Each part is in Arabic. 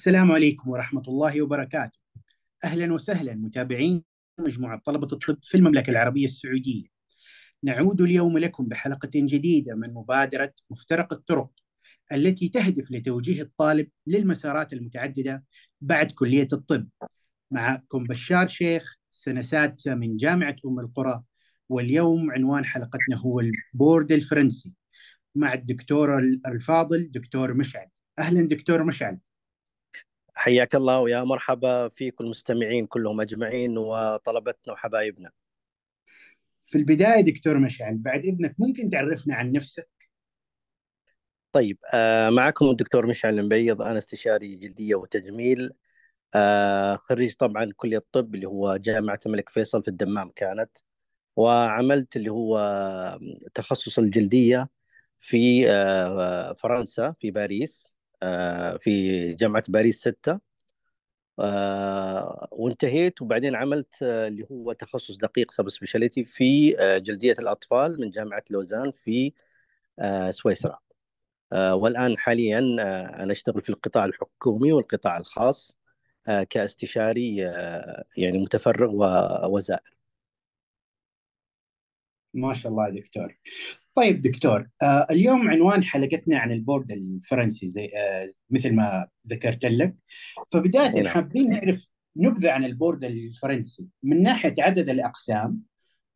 السلام عليكم ورحمة الله وبركاته أهلا وسهلا متابعين مجموعة طلبة الطب في المملكة العربية السعودية نعود اليوم لكم بحلقة جديدة من مبادرة مفترق الطرق التي تهدف لتوجيه الطالب للمسارات المتعددة بعد كلية الطب معكم بشار شيخ سنة سادسة من جامعة أم القرى واليوم عنوان حلقتنا هو البورد الفرنسي مع الدكتور الفاضل دكتور مشعل أهلا دكتور مشعل حياك الله ويا مرحبا فيك والمستمعين كلهم اجمعين وطلبتنا وحبايبنا. في البدايه دكتور مشعل بعد اذنك ممكن تعرفنا عن نفسك؟ طيب آه، معكم الدكتور مشعل المبيض انا استشاري جلديه وتجميل آه، خريج طبعا كليه الطب اللي هو جامعه الملك فيصل في الدمام كانت وعملت اللي هو تخصص الجلديه في آه، فرنسا في باريس آه، في جامعه باريس 6 آه، وانتهيت وبعدين عملت آه، اللي هو تخصص دقيق سب سبيشاليتي في جلديه الاطفال من جامعه لوزان في سويسرا والان حاليا انا اشتغل في القطاع الحكومي والقطاع الخاص كاستشاري يعني متفرغ ووزائر ما شاء الله دكتور طيب دكتور آه اليوم عنوان حلقتنا عن البورد الفرنسي زي آه مثل ما ذكرت لك فبدايه نعم. حابين نعرف نبذه عن البورد الفرنسي من ناحيه عدد الاقسام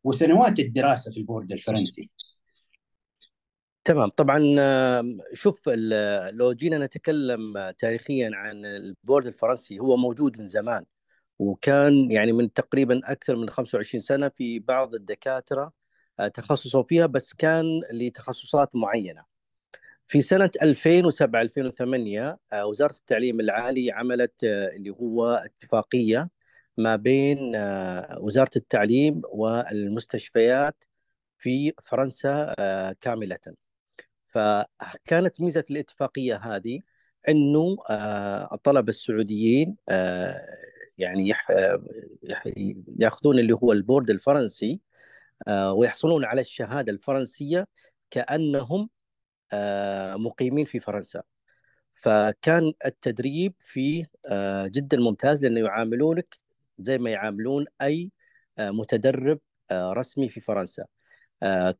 وسنوات الدراسه في البورد الفرنسي تمام طبعا آه، شوف لو جينا نتكلم آه، تاريخيا عن البورد الفرنسي هو موجود من زمان وكان يعني من تقريبا اكثر من 25 سنه في بعض الدكاتره آه، تخصصوا فيها بس كان لتخصصات معينه في سنة 2007 2008 آه، وزارة التعليم العالي عملت آه، اللي هو اتفاقية ما بين وزارة التعليم والمستشفيات في فرنسا كاملة فكانت ميزة الاتفاقية هذه أنه الطلبة السعوديين يعني ياخذون اللي هو البورد الفرنسي آه، ويحصلون على الشهاده الفرنسيه كانهم آه، مقيمين في فرنسا فكان التدريب فيه آه، جدا ممتاز لانه يعاملونك زي ما يعاملون اي متدرب رسمي في فرنسا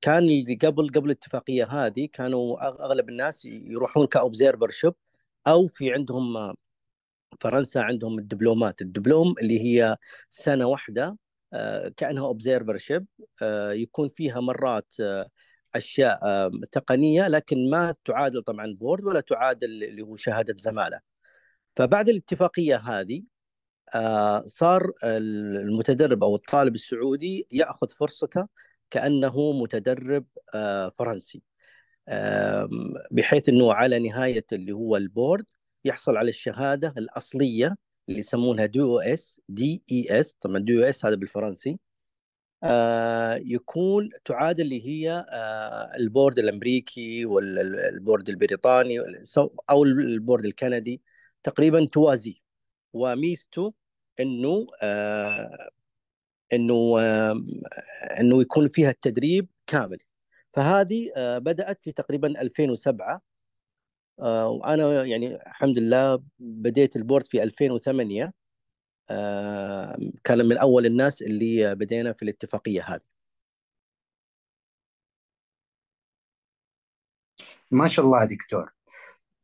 كان اللي قبل قبل الاتفاقيه هذه كانوا اغلب الناس يروحون كاوبزيرفر شيب او في عندهم فرنسا عندهم الدبلومات الدبلوم اللي هي سنه واحده كانها اوبزرفرشيب آه، يكون فيها مرات آه، اشياء تقنيه لكن ما تعادل طبعا بورد ولا تعادل اللي هو شهاده زماله فبعد الاتفاقيه هذه آه، صار المتدرب او الطالب السعودي ياخذ فرصته كانه متدرب فرنسي بحيث انه على نهايه اللي هو البورد يحصل على الشهاده الاصليه اللي يسمونها دي او اس دي اي اس طبعا دي او اس هذا بالفرنسي آه يكون تعادل اللي هي آه البورد الامريكي والبورد البريطاني او البورد الكندي تقريبا توازي وميزته انه آه انه آه، انه يكون فيها التدريب كامل فهذه آه، بدات في تقريبا 2007 آه، وانا يعني الحمد لله بديت البورد في 2008 آه، كان من اول الناس اللي بدينا في الاتفاقيه هذه ما شاء الله دكتور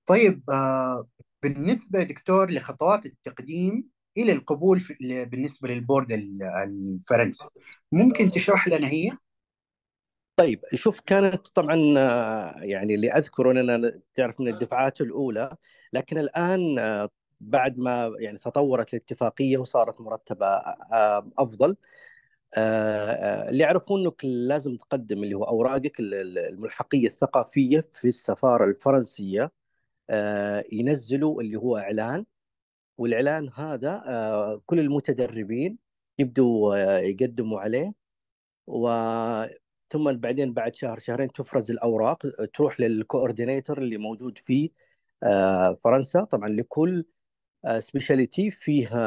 طيب آه، بالنسبه دكتور لخطوات التقديم الى القبول بالنسبه للبورد الفرنسي ممكن تشرح لنا هي طيب شوف كانت طبعا آه، يعني اللي اذكره اننا تعرف من الدفعات الاولى لكن الان آه، بعد ما يعني تطورت الاتفاقيه وصارت مرتبه آه، افضل اللي يعرفون انك لازم تقدم اللي هو اوراقك الملحقيه الثقافيه في السفاره الفرنسيه ينزلوا اللي هو اعلان والاعلان هذا كل المتدربين يبدوا يقدموا عليه و ثم بعدين بعد شهر شهرين تفرز الاوراق تروح للكوردينيتور اللي موجود في آه، فرنسا طبعا لكل سبيشاليتي آه، فيها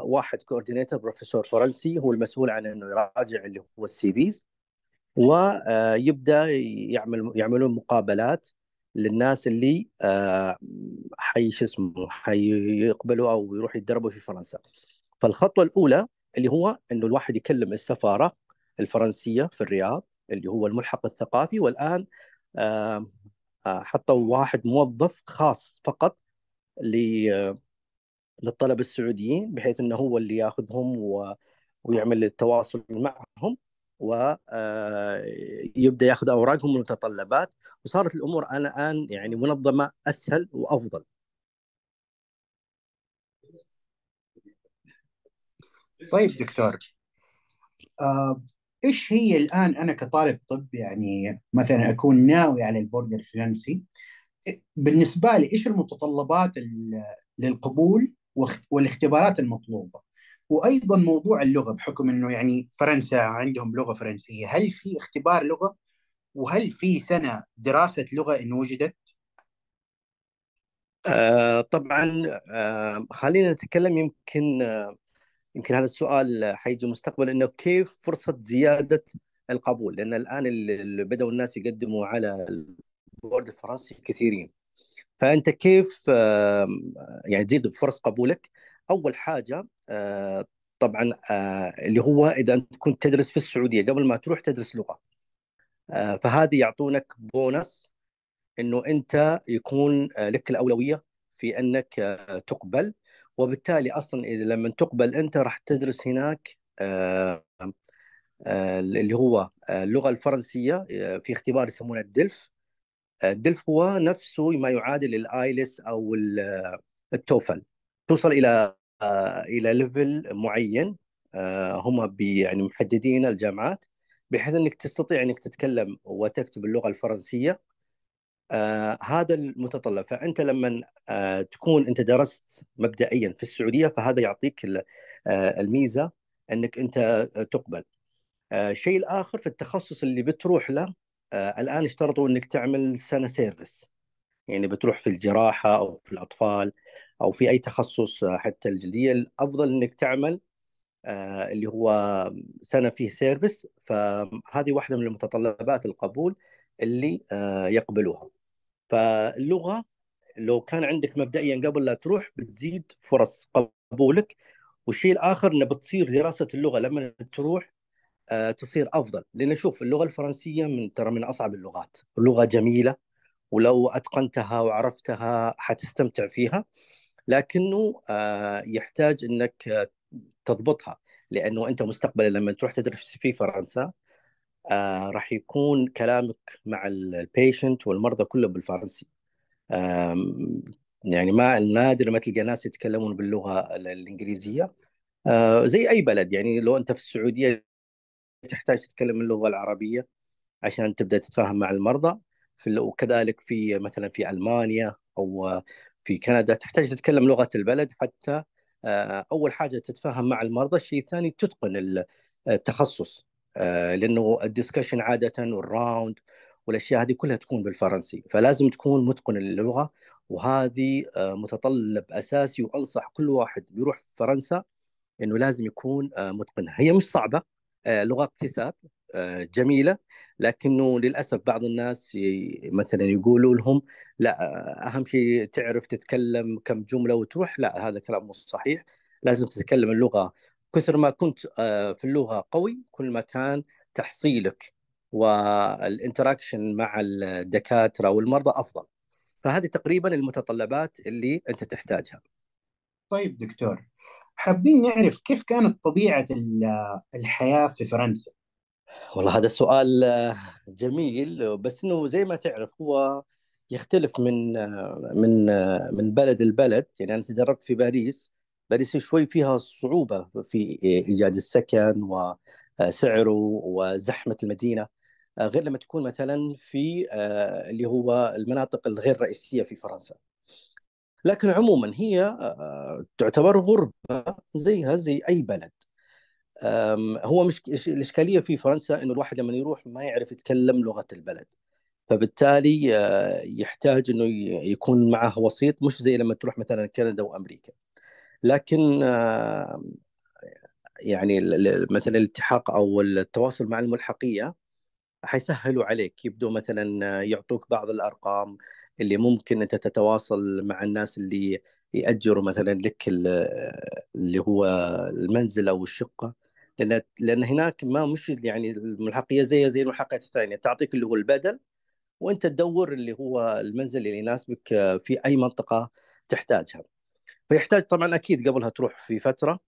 آه، واحد كوردينيتور بروفيسور فرنسي هو المسؤول عن انه يراجع اللي هو السي فيز ويبدا يعمل يعملون مقابلات للناس اللي حي شو اسمه حيقبلوا او يروحوا يتدربوا في فرنسا فالخطوه الاولى اللي هو انه الواحد يكلم السفاره الفرنسيه في الرياض اللي هو الملحق الثقافي والان آه، حطوا واحد موظف خاص فقط آه، للطلبه السعوديين بحيث انه هو اللي ياخذهم ويعمل التواصل معهم ويبدا آه، ياخذ اوراقهم والمتطلبات وصارت الامور الان يعني منظمه اسهل وافضل. طيب دكتور ايش هي الان انا كطالب طب يعني مثلا اكون ناوي على البورد الفلانسي بالنسبه لي ايش المتطلبات للقبول والاختبارات المطلوبه وايضا موضوع اللغه بحكم انه يعني فرنسا عندهم لغه فرنسيه هل في اختبار لغه وهل في سنه دراسه لغه ان وجدت آه، طبعا آه، خلينا نتكلم يمكن آه، يمكن هذا السؤال حيجي مستقبلا انه كيف فرصه زياده القبول لان الان اللي بداوا الناس يقدموا على البورد الفرنسي كثيرين فانت كيف يعني تزيد فرص قبولك اول حاجه آه، طبعا آه، اللي هو اذا انت كنت تدرس في السعوديه قبل ما تروح تدرس لغه آه، فهذه يعطونك بونس انه انت يكون لك الاولويه في انك تقبل وبالتالي اصلا اذا لما تقبل انت راح تدرس هناك آه، اللي هو آه، اللغه الفرنسيه آه، في اختبار يسمونه الدلف الدلف هو نفسه ما يعادل الايلس او التوفل توصل الى الى ليفل معين هم يعني محددين الجامعات بحيث انك تستطيع انك تتكلم وتكتب اللغه الفرنسيه آه هذا المتطلب فانت لما آه تكون انت درست مبدئيا في السعوديه فهذا يعطيك آه الميزه انك انت آه، تقبل الشيء آه الاخر في التخصص اللي بتروح له آه الان اشترطوا انك تعمل سنه سيرفس يعني بتروح في الجراحه او في الاطفال او في اي تخصص آه، حتى الجلديه الافضل انك تعمل آه اللي هو سنه فيه سيرفس فهذه واحده من المتطلبات القبول اللي آه، يقبلوها فاللغه لو كان عندك مبدئيا قبل لا تروح بتزيد فرص قبولك والشيء الاخر انه بتصير دراسه اللغه لما تروح آه، تصير افضل لان شوف اللغه الفرنسيه من ترى من اصعب اللغات لغه جميله ولو اتقنتها وعرفتها حتستمتع فيها لكنه آه، يحتاج انك آه، تضبطها لانه انت مستقبلا لما تروح تدرس في فرنسا آه، راح يكون كلامك مع البيشنت والمرضى كله بالفرنسي يعني ما نادر ما تلقى ناس يتكلمون باللغه الانجليزيه آه، زي اي بلد يعني لو انت في السعوديه تحتاج تتكلم اللغه العربيه عشان تبدا تتفاهم مع المرضى في وكذلك في مثلا في المانيا او في كندا تحتاج تتكلم لغه البلد حتى آه، اول حاجه تتفاهم مع المرضى الشيء الثاني تتقن التخصص آه، لانه الدسكشن عاده والراوند والاشياء هذه كلها تكون بالفرنسي فلازم تكون متقن للغه وهذه آه، متطلب اساسي وانصح كل واحد بيروح فرنسا انه لازم يكون آه، متقنها هي مش صعبه لغه اكتساب جميله لكنه للاسف بعض الناس مثلا يقولوا لهم لا اهم شيء تعرف تتكلم كم جمله وتروح لا هذا كلام مش صحيح لازم تتكلم اللغه كثر ما كنت آه، في اللغه قوي كل ما كان تحصيلك والانتراكشن مع الدكاتره والمرضى افضل فهذه تقريبا المتطلبات اللي انت تحتاجها طيب دكتور حابين نعرف كيف كانت طبيعه الحياه في فرنسا والله هذا سؤال آه، جميل بس انه زي ما تعرف هو يختلف من آه، من من بلد لبلد يعني انا تدربت في باريس باريس شوي فيها صعوبة في إيجاد السكن وسعره وزحمة المدينة آه، غير لما تكون مثلا في آه، اللي هو المناطق الغير رئيسية في فرنسا لكن عموما هي آه، تعتبر غربة زيها زي أي بلد هو مش الإشكالية في فرنسا أنه الواحد لما يروح ما يعرف يتكلم لغة البلد فبالتالي يحتاج انه يكون معه وسيط مش زي لما تروح مثلا كندا وامريكا. لكن آه، يعني مثلا الالتحاق او التواصل مع الملحقيه حيسهلوا عليك يبدو مثلا آه، يعطوك بعض الارقام اللي ممكن انت تتواصل مع الناس اللي ياجروا مثلا لك اللي هو المنزل او الشقه لان لان هناك ما مش يعني الملحقيه زي زي الملحقيات الثانيه تعطيك اللي هو البدل وانت تدور اللي هو المنزل اللي يناسبك آه، في اي منطقه تحتاجها. فيحتاج طبعا اكيد قبلها تروح في فتره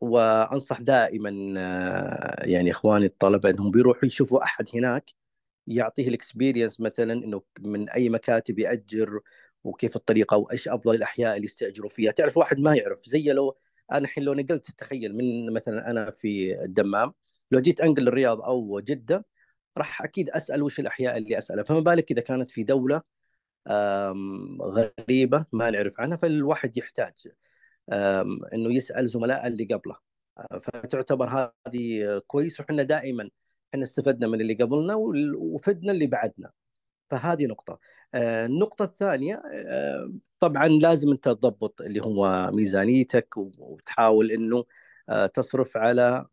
وانصح دائما آه، يعني اخواني الطلبه انهم بيروحوا يشوفوا احد هناك يعطيه الاكسبيرينس مثلا انه من اي مكاتب ياجر وكيف الطريقه وايش افضل الاحياء اللي يستاجروا فيها، تعرف واحد ما يعرف زي لو انا الحين لو نقلت تخيل من مثلا انا في الدمام لو جيت انقل الرياض او جده راح اكيد اسال وش الاحياء اللي اسالها، فما بالك اذا كانت في دوله غريبه ما نعرف عنها فالواحد يحتاج انه يسال زملاء اللي قبله آه، فتعتبر هذه كويس وحنا دائما احنا استفدنا من اللي قبلنا وفدنا اللي بعدنا فهذه نقطه آه، النقطه الثانيه آه، طبعا لازم انت تضبط اللي هو ميزانيتك وتحاول انه تصرف على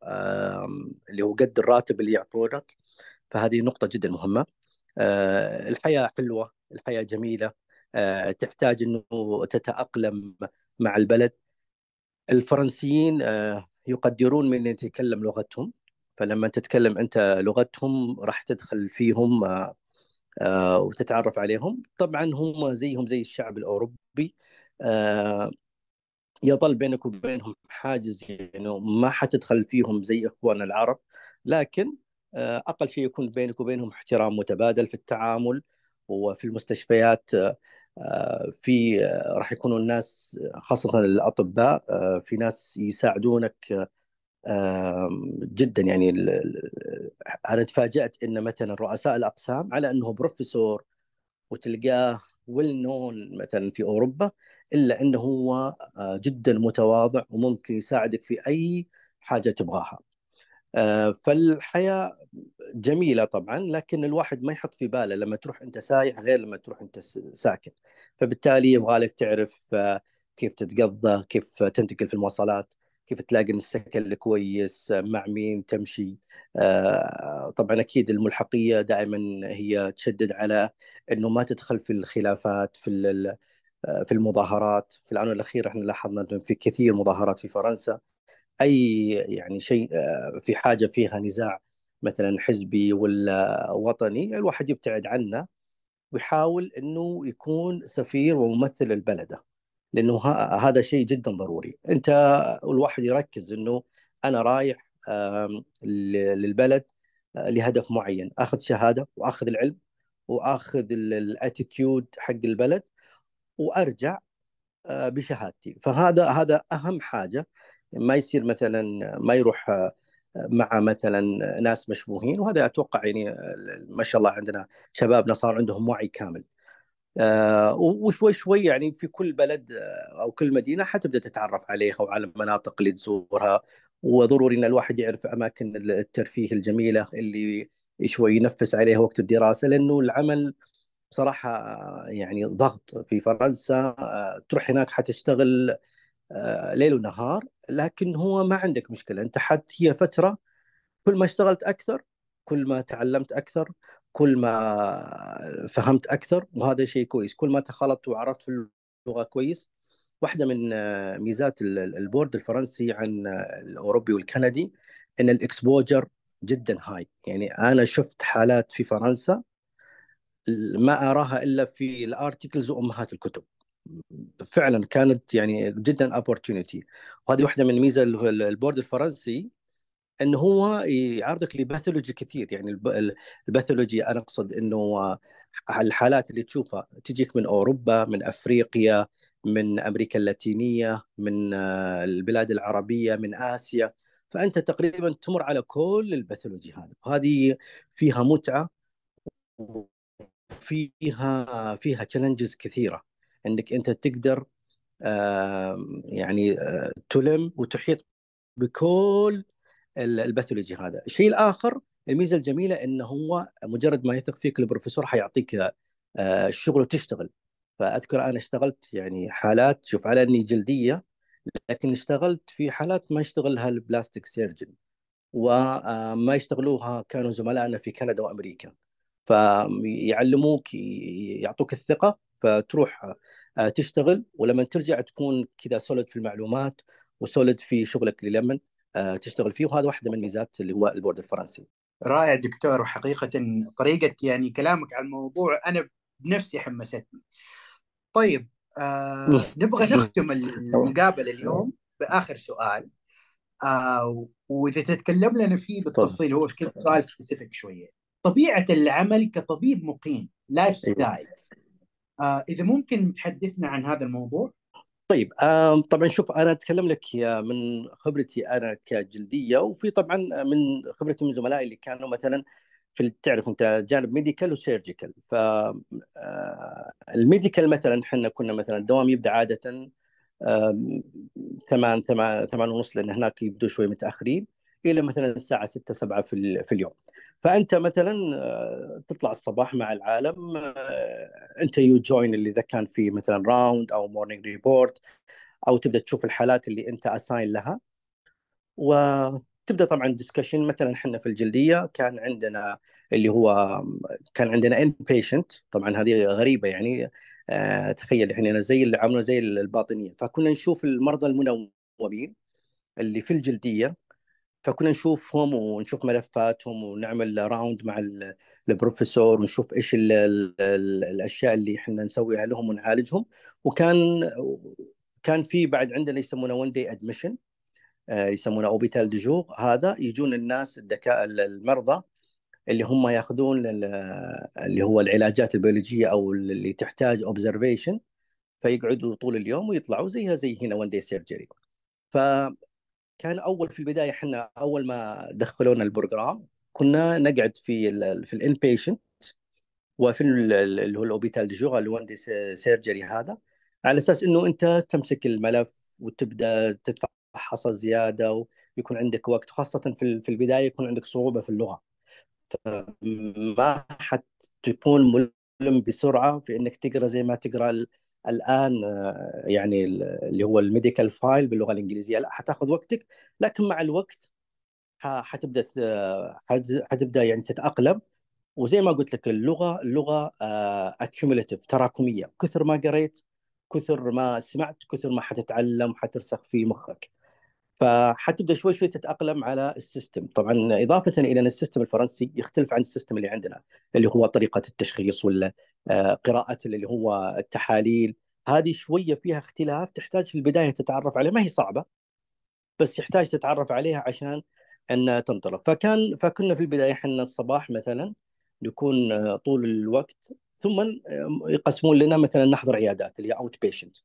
اللي هو قد الراتب اللي يعطونك فهذه نقطه جدا مهمه الحياه حلوه الحياه جميله آه، تحتاج انه تتاقلم مع البلد الفرنسيين آه، يقدرون من يتكلم لغتهم فلما تتكلم انت لغتهم راح تدخل فيهم آه، وتتعرف عليهم طبعا هم زيهم زي الشعب الاوروبي يظل بينك وبينهم حاجز يعني ما حتدخل فيهم زي اخواننا العرب لكن اقل شيء يكون بينك وبينهم احترام متبادل في التعامل وفي المستشفيات آه، في آه، راح يكونوا الناس خاصة الأطباء آه، في ناس يساعدونك جدا يعني أنا تفاجأت إن مثلا رؤساء الأقسام على أنه بروفيسور وتلقاه ويل نون مثلا في أوروبا إلا أنه هو جدا متواضع وممكن يساعدك في أي حاجة تبغاها آه، فالحياه جميله طبعا لكن الواحد ما يحط في باله لما تروح انت سايح غير لما تروح انت ساكن فبالتالي يبغالك تعرف آه، كيف تتقضى كيف تنتقل في المواصلات كيف تلاقي السكن الكويس آه، مع مين تمشي طبعا اكيد الملحقيه دائما هي تشدد على انه ما تدخل في الخلافات في في المظاهرات في الآن الأخير احنا لاحظنا في كثير مظاهرات في فرنسا اي يعني شيء آه، في حاجه فيها نزاع مثلا حزبي ولا وطني الواحد يبتعد عنه ويحاول انه يكون سفير وممثل لبلده لانه هذا شيء جدا ضروري انت الواحد يركز انه انا رايح للبلد آه، لهدف معين اخذ شهاده واخذ العلم واخذ الاتيتيود حق البلد وارجع آه، بشهادتي فهذا هذا اهم حاجه ما يصير مثلا ما يروح آه، مع مثلا ناس مشبوهين وهذا اتوقع يعني آه، ما شاء الله عندنا شبابنا صار عندهم وعي كامل آه، وشوي شوي يعني في كل بلد او كل مدينه حتبدا تتعرف عليها وعلى المناطق اللي تزورها وضروري ان الواحد يعرف اماكن الترفيه الجميله اللي شوي ينفس عليها وقت الدراسه لانه العمل بصراحه يعني ضغط في فرنسا تروح هناك حتشتغل آه، ليل ونهار لكن هو ما عندك مشكله انت حتى هي فتره كل ما اشتغلت اكثر كل ما تعلمت اكثر كل ما فهمت اكثر وهذا شيء كويس كل ما تخلطت وعرفت في اللغه كويس واحده من آه، ميزات البورد الفرنسي عن آه، الاوروبي والكندي ان الاكسبوجر جدا هاي يعني انا شفت حالات في فرنسا ما اراها الا في الارتكلز وامهات الكتب فعلا كانت يعني جدا opportunity وهذه واحده من ميزه البورد الفرنسي انه هو يعرضك لباثولوجي كثير يعني الباثولوجي انا اقصد انه الحالات اللي تشوفها تجيك من اوروبا من افريقيا من امريكا اللاتينيه من آه، البلاد العربيه من اسيا فانت تقريبا تمر على كل الباثولوجي هذا وهذه فيها متعه وفيها فيها تشالنجز كثيره انك انت تقدر يعني آه، تلم وتحيط بكل الباثولوجي هذا، الشيء الاخر الميزه الجميله انه هو مجرد ما يثق فيك البروفيسور حيعطيك آه، الشغل وتشتغل فاذكر انا اشتغلت يعني حالات شوف على اني جلديه لكن اشتغلت في حالات ما يشتغلها البلاستيك سيرجن وما آه، يشتغلوها كانوا زملائنا في كندا وامريكا فيعلموك يعطوك الثقه فتروح آه، تشتغل ولما ترجع تكون كذا سوليد في المعلومات وسوليد في شغلك اللي لمن آه، تشتغل فيه وهذا واحده من ميزات اللي هو البورد الفرنسي. رائع دكتور وحقيقه طريقه يعني كلامك على الموضوع انا بنفسي حمستني. طيب آه نبغى نختم المقابله اليوم باخر سؤال آه واذا تتكلم لنا فيه بالتفصيل هو سؤال سبيسيفيك شويه. طبيعه العمل كطبيب مقيم لايف أيوة. ستايل آه، اذا ممكن تحدثنا عن هذا الموضوع طيب طبعا شوف انا اتكلم لك من خبرتي انا كجلديه وفي طبعا من خبرتي من زملائي اللي كانوا مثلا في تعرف انت جانب ميديكال وسيرجيكال ف آه، الميديكال مثلا احنا كنا مثلا الدوام يبدا عاده ثمان ثمان ثمان ونص لان هناك يبدو شوي متاخرين الى مثلا الساعه 6 7 في في اليوم فانت مثلا آه، تطلع الصباح مع العالم آه، انت يو جوين اللي اذا كان في مثلا راوند او مورنينج ريبورت او تبدا تشوف الحالات اللي انت اساين لها وتبدا طبعا ديسكشن مثلا احنا في الجلديه كان عندنا اللي هو كان عندنا ان بيشنت طبعا هذه غريبه يعني آه تخيل احنا زي اللي عملوا زي الباطنيه فكنا نشوف المرضى المنومين اللي في الجلديه فكنا نشوفهم ونشوف ملفاتهم ونعمل راوند مع البروفيسور ونشوف ايش الـ الـ الـ الاشياء اللي احنا نسويها لهم ونعالجهم وكان كان في بعد عندنا يسمونه ون داي ادمشن يسمونه اوبيتال ديجور هذا يجون الناس الدكاء المرضى اللي هم ياخذون اللي هو العلاجات البيولوجيه او اللي تحتاج اوبزرفيشن فيقعدوا طول اليوم ويطلعوا زيها زي هنا ون داي سيرجري ف كان اول في البدايه احنا اول ما دخلونا البروجرام كنا نقعد في الـ في الان بيشنت وفي اللي هو الاوبيتال دي جوغال سيرجري هذا على اساس انه انت تمسك الملف وتبدا تدفع حصى زياده ويكون عندك وقت خاصه في في البدايه يكون عندك صعوبه في اللغه فما حتكون ملم بسرعه في انك تقرا زي ما تقرا الان آه، يعني اللي هو الميديكال فايل باللغه الانجليزيه لا حتاخذ وقتك لكن مع الوقت حتبدا حتبدا يعني تتاقلم وزي ما قلت لك اللغه اللغه اكيوميتيف آه، تراكميه كثر ما قريت كثر ما سمعت كثر ما حتتعلم حترسخ في مخك فحتبدا شوي شوي تتاقلم على السيستم طبعا اضافه الى ان السيستم الفرنسي يختلف عن السيستم اللي عندنا اللي هو طريقه التشخيص ولا آه، قراءه اللي هو التحاليل هذه شويه فيها اختلاف تحتاج في البدايه تتعرف عليها ما هي صعبه بس يحتاج تتعرف عليها عشان ان تنطلق فكان فكنا في البدايه احنا الصباح مثلا نكون آه، طول الوقت ثم آه، يقسمون لنا مثلا نحضر عيادات اللي هي اوت بيشنت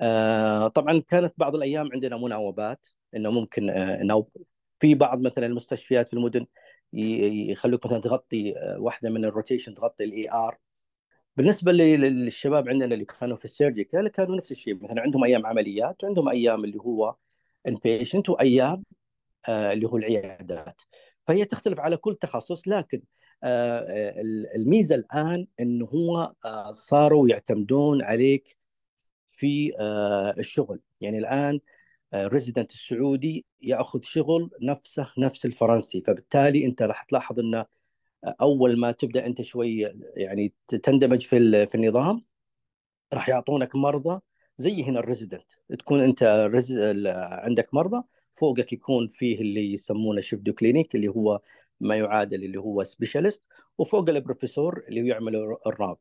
آه، طبعا كانت بعض الايام عندنا مناوبات انه ممكن آه، انه في بعض مثلا المستشفيات في المدن يخلوك مثلا تغطي آه، واحده من الروتيشن تغطي الاي ار بالنسبه للشباب عندنا اللي كانوا في السيرجيكال كانوا نفس الشيء مثلا عندهم ايام عمليات وعندهم ايام اللي هو ان بيشنت وايام اللي هو العيادات فهي تختلف على كل تخصص لكن الميزه الان انه هو صاروا يعتمدون عليك في آه، الشغل يعني الان الريزيدنت آه، السعودي ياخذ شغل نفسه نفس الفرنسي فبالتالي انت راح تلاحظ انه آه، اول ما تبدا انت شوي يعني تندمج في في النظام راح يعطونك مرضى زي هنا الريزيدنت تكون انت عندك مرضى فوقك يكون فيه اللي يسمونه شيف دو كلينيك اللي هو ما يعادل اللي هو سبيشالست وفوق البروفيسور اللي هو يعمل الراب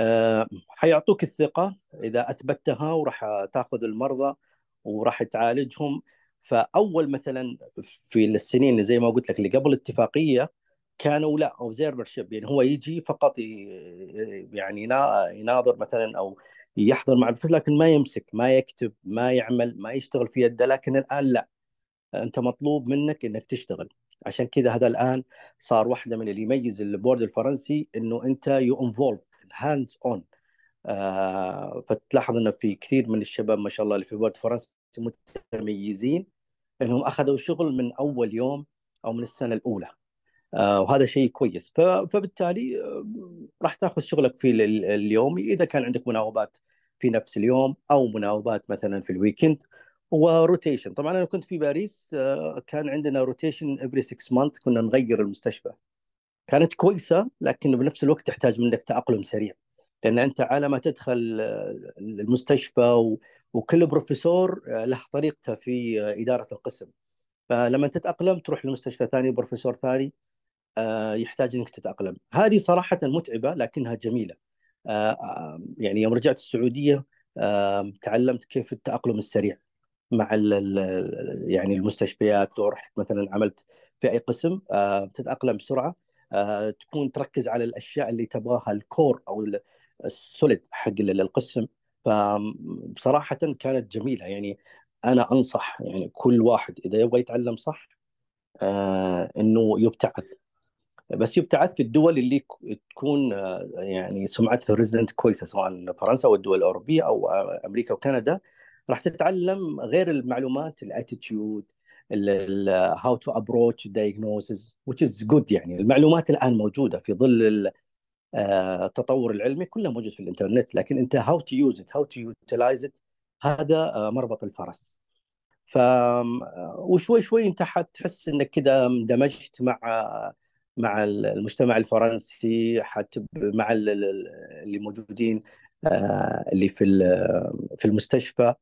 آه، حيعطوك الثقه اذا اثبتها وراح تاخذ المرضى وراح تعالجهم فاول مثلا في السنين زي ما قلت لك اللي قبل الاتفاقيه كانوا لا اوبزرفرشيب يعني هو يجي فقط يعني يناظر مثلا او يحضر مع الفريق لكن ما يمسك ما يكتب ما يعمل ما يشتغل في يده لكن الان لا انت مطلوب منك انك تشتغل عشان كذا هذا الان صار واحده من اللي يميز البورد الفرنسي انه انت يو انفولف هاندز اون آه، فتلاحظ انه في كثير من الشباب ما شاء الله اللي في بورد فرنسا متميزين انهم اخذوا شغل من اول يوم او من السنه الاولى آه، وهذا شيء كويس فبالتالي آه، راح تاخذ شغلك في اليوم اذا كان عندك مناوبات في نفس اليوم او مناوبات مثلا في الويكند وروتيشن طبعا انا كنت في باريس كان عندنا روتيشن افري 6 مانث كنا نغير المستشفى كانت كويسه لكن بنفس الوقت تحتاج منك تاقلم سريع لان انت على ما تدخل آه، المستشفى وكل بروفيسور آه، له طريقته في آه، اداره القسم فلما تتاقلم تروح لمستشفى ثاني بروفيسور ثاني يحتاج انك تتاقلم هذه صراحه متعبه لكنها جميله يعني يوم رجعت السعوديه تعلمت كيف التاقلم السريع مع يعني المستشفيات لو رحت مثلا عملت في اي قسم تتاقلم بسرعه آه، تكون تركز على الاشياء اللي تبغاها الكور او السوليد حق القسم فبصراحه كانت جميله يعني انا انصح يعني كل واحد اذا يبغى يتعلم صح آه، انه يبتعث بس يبتعث في الدول اللي تكون آه، يعني سمعتها ريزيدنت كويسه سواء فرنسا او الدول الاوروبيه او امريكا وكندا راح تتعلم غير المعلومات الاتيتيود هاو تو ابروتش دايجنوزز which is جود يعني المعلومات الان موجوده في ظل آه، التطور العلمي كله موجود في الانترنت لكن انت هاو تو يوز ات هاو تو يوتيلايز ات هذا آه، مربط الفرس ف آه، وشوي شوي انت حتحس انك كده اندمجت مع مع المجتمع الفرنسي حتى مع اللي موجودين اللي في في المستشفى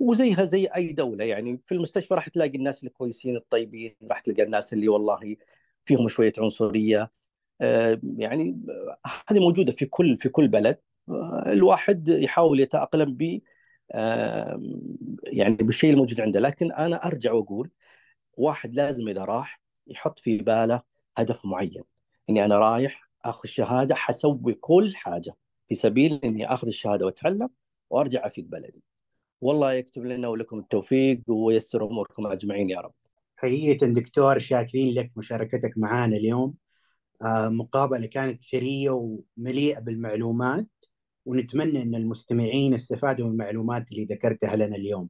وزيها زي اي دوله يعني في المستشفى راح تلاقي الناس الكويسين الطيبين راح تلقى الناس اللي والله فيهم شويه عنصريه آه، يعني هذه موجوده في كل في كل بلد آه، الواحد يحاول يتاقلم ب آه، يعني بالشيء الموجود عنده لكن انا ارجع واقول واحد لازم اذا راح يحط في باله هدف معين اني انا رايح اخذ شهاده حسوي كل حاجه في سبيل اني اخذ الشهاده واتعلم وارجع افيد بلدي والله يكتب لنا ولكم التوفيق وييسر اموركم اجمعين يا رب. حقيقه دكتور شاكرين لك مشاركتك معنا اليوم آه، مقابله كانت ثريه ومليئه بالمعلومات ونتمنى ان المستمعين استفادوا من المعلومات اللي ذكرتها لنا اليوم.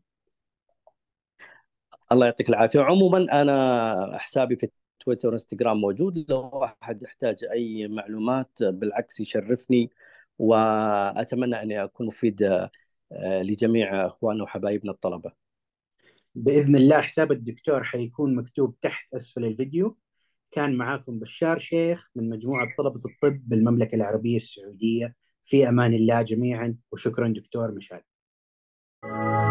الله يعطيك العافيه، عموما انا حسابي في تويتر وانستغرام موجود لو احد يحتاج اي معلومات بالعكس يشرفني واتمنى اني اكون مفيد آه، لجميع اخواننا وحبايبنا الطلبه. باذن الله حساب الدكتور حيكون مكتوب تحت اسفل الفيديو. كان معاكم بشار شيخ من مجموعه طلبه الطب بالمملكه العربيه السعوديه في امان الله جميعا وشكرا دكتور مشعل.